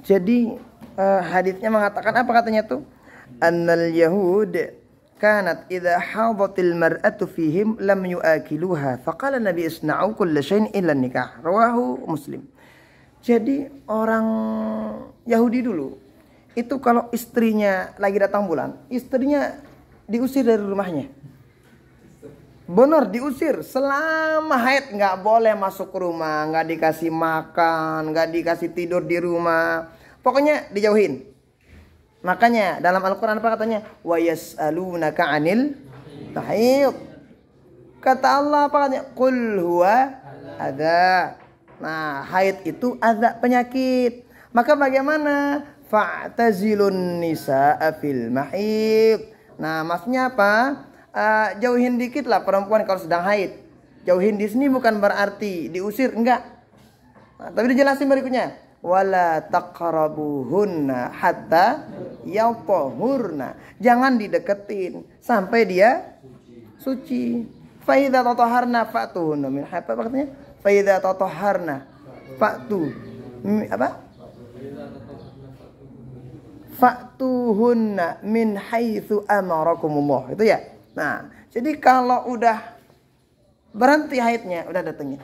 Jadi uh, hadisnya mengatakan apa katanya tuh? Annal Yahud kanat idza hadatil mar'atu fihim lam yuakiluha faqala nabi isna'u kull shay'in illa nikah rawahu muslim jadi orang Yahudi dulu itu kalau istrinya lagi datang bulan istrinya diusir dari rumahnya benar diusir selama haid nggak boleh masuk rumah, nggak dikasih makan, nggak dikasih tidur di rumah. Pokoknya dijauhin. Makanya dalam Al-Qur'an apa katanya? Wa yas'alunaka 'anil tahid. Kata Allah apa katanya? Qul huwa ada. Nah, haid itu ada penyakit. Maka bagaimana? Fa'tazilun nisa'a fil mahid. Nah, maksudnya apa? uh, jauhin dikit lah perempuan kalau sedang haid. Jauhin di sini bukan berarti diusir, enggak. Nah, tapi dijelasin berikutnya. Wala taqrabuhunna hatta yatahurna. Jangan dideketin sampai dia suci. Fa idza tatahharna fatuhunna min apa maksudnya? Fa idza tatahharna fatu apa? Fatuhunna min haitsu amarakumullah. Itu ya. Nah, jadi kalau udah berhenti haidnya, udah datengin.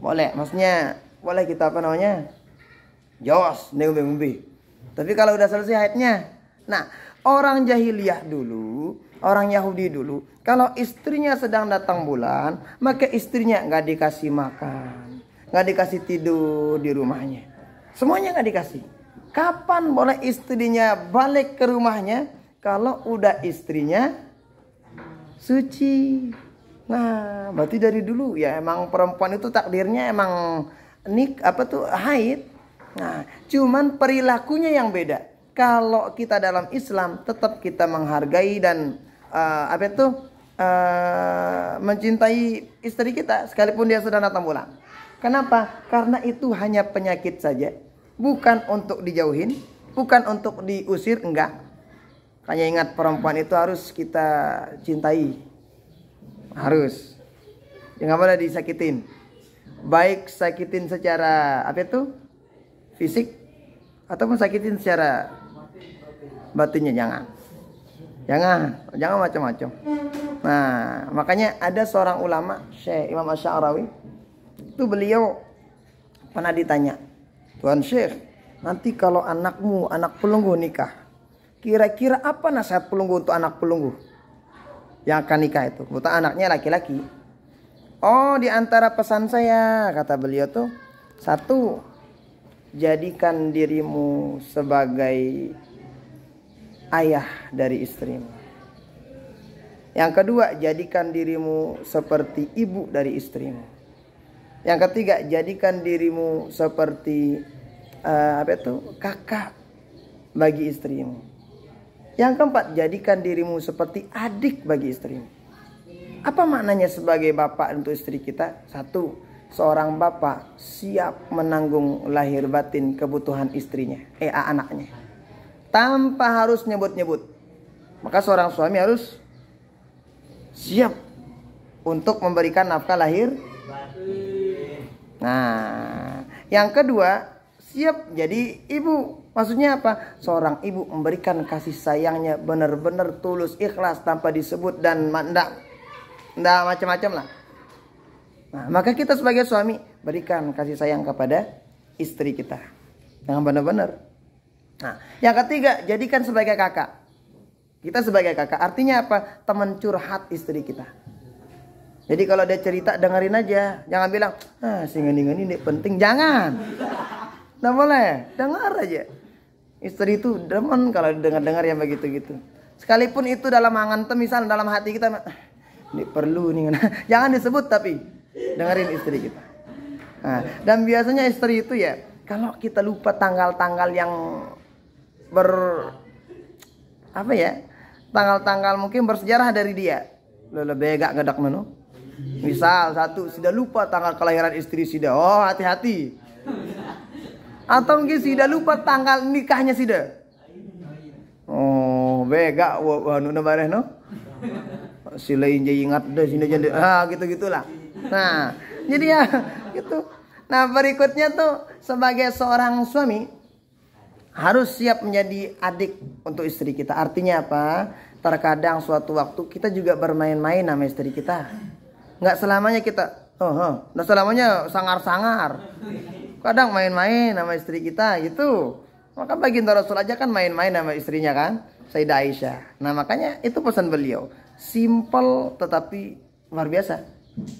Boleh, maksudnya boleh kita apa namanya? Jos, ngumbi-ngumbi. Tapi kalau udah selesai haidnya, nah orang jahiliyah dulu, orang Yahudi dulu, kalau istrinya sedang datang bulan, maka istrinya nggak dikasih makan, nggak dikasih tidur di rumahnya, semuanya nggak dikasih. Kapan boleh istrinya balik ke rumahnya? Kalau udah istrinya suci. Nah, berarti dari dulu ya emang perempuan itu takdirnya emang nik apa tuh haid. Nah, cuman perilakunya yang beda. Kalau kita dalam Islam tetap kita menghargai dan uh, apa itu uh, eh, mencintai istri kita sekalipun dia sudah datang pulang. Kenapa? Karena itu hanya penyakit saja, bukan untuk dijauhin, bukan untuk diusir, enggak. Makanya ingat perempuan itu harus kita cintai. Harus. Jangan ya, boleh disakitin. Baik sakitin secara apa itu? Fisik ataupun sakitin secara batunya jangan. Jangan, jangan macam-macam. Nah, makanya ada seorang ulama, Syekh Imam Asy'arawi, itu beliau pernah ditanya, "Tuan Syekh, nanti kalau anakmu anak pelunggu nikah, Kira-kira apa nasihat pelunggu untuk anak pelunggu yang akan nikah itu? Buta anaknya laki-laki. Oh, di antara pesan saya kata beliau tuh satu jadikan dirimu sebagai ayah dari istrimu. Yang kedua, jadikan dirimu seperti ibu dari istrimu. Yang ketiga, jadikan dirimu seperti uh, apa itu? kakak bagi istrimu. Yang keempat, jadikan dirimu seperti adik bagi istrimu. Apa maknanya sebagai bapak untuk istri kita? Satu, seorang bapak siap menanggung lahir batin kebutuhan istrinya, eh anaknya. Tanpa harus nyebut-nyebut. Maka seorang suami harus siap untuk memberikan nafkah lahir. Nah, yang kedua, siap jadi ibu Maksudnya apa? Seorang ibu memberikan kasih sayangnya benar-benar tulus, ikhlas tanpa disebut dan mandak. tidak macam-macam lah. Nah, maka kita sebagai suami berikan kasih sayang kepada istri kita. Yang benar-benar. Nah, yang ketiga, jadikan sebagai kakak. Kita sebagai kakak, artinya apa? Teman curhat istri kita. Jadi kalau dia cerita dengerin aja, jangan bilang, ah singa ini penting, jangan. Tidak boleh, dengar aja. Istri itu demen kalau dengar-dengar yang begitu-gitu. Sekalipun itu dalam angan misal dalam hati kita, ah, ini perlu nih. Jangan disebut tapi dengerin istri kita. Nah, dan biasanya istri itu ya, kalau kita lupa tanggal-tanggal yang ber apa ya? Tanggal-tanggal mungkin bersejarah dari dia. Lebih gak ngedak menu. Misal satu sudah lupa tanggal kelahiran istri sudah. Oh, hati-hati. Atau mungkin sudah lupa tanggal nikahnya sudah. Oh, bega anu na bareh no. lain je ingat deh sini jadi Ah, gitu-gitulah. Nah, jadi ya gitu. Nah, berikutnya tuh sebagai seorang suami harus siap menjadi adik untuk istri kita. Artinya apa? Terkadang suatu waktu kita juga bermain-main sama istri kita. Nggak selamanya kita, oh, oh. Nah, selamanya sangar-sangar kadang main-main sama istri kita gitu maka baginda Rasul aja kan main-main sama istrinya kan Sayyidah Aisyah nah makanya itu pesan beliau simple tetapi luar biasa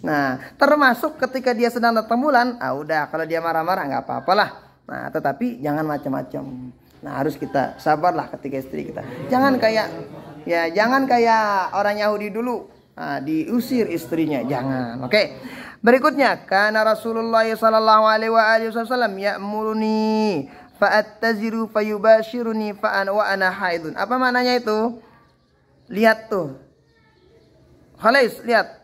nah termasuk ketika dia sedang datang bulan ah udah kalau dia marah-marah nggak apa-apalah nah tetapi jangan macam-macam nah harus kita sabarlah ketika istri kita jangan kayak ya jangan kayak orang Yahudi dulu nah, diusir istrinya jangan oke okay? Berikutnya karena Rasulullah sallallahu alaihi wasallam ya'muruni fa'attaziru fayubashiruni fa'an wa ana haidun. Apa maknanya itu? Lihat tuh. Khalis lihat.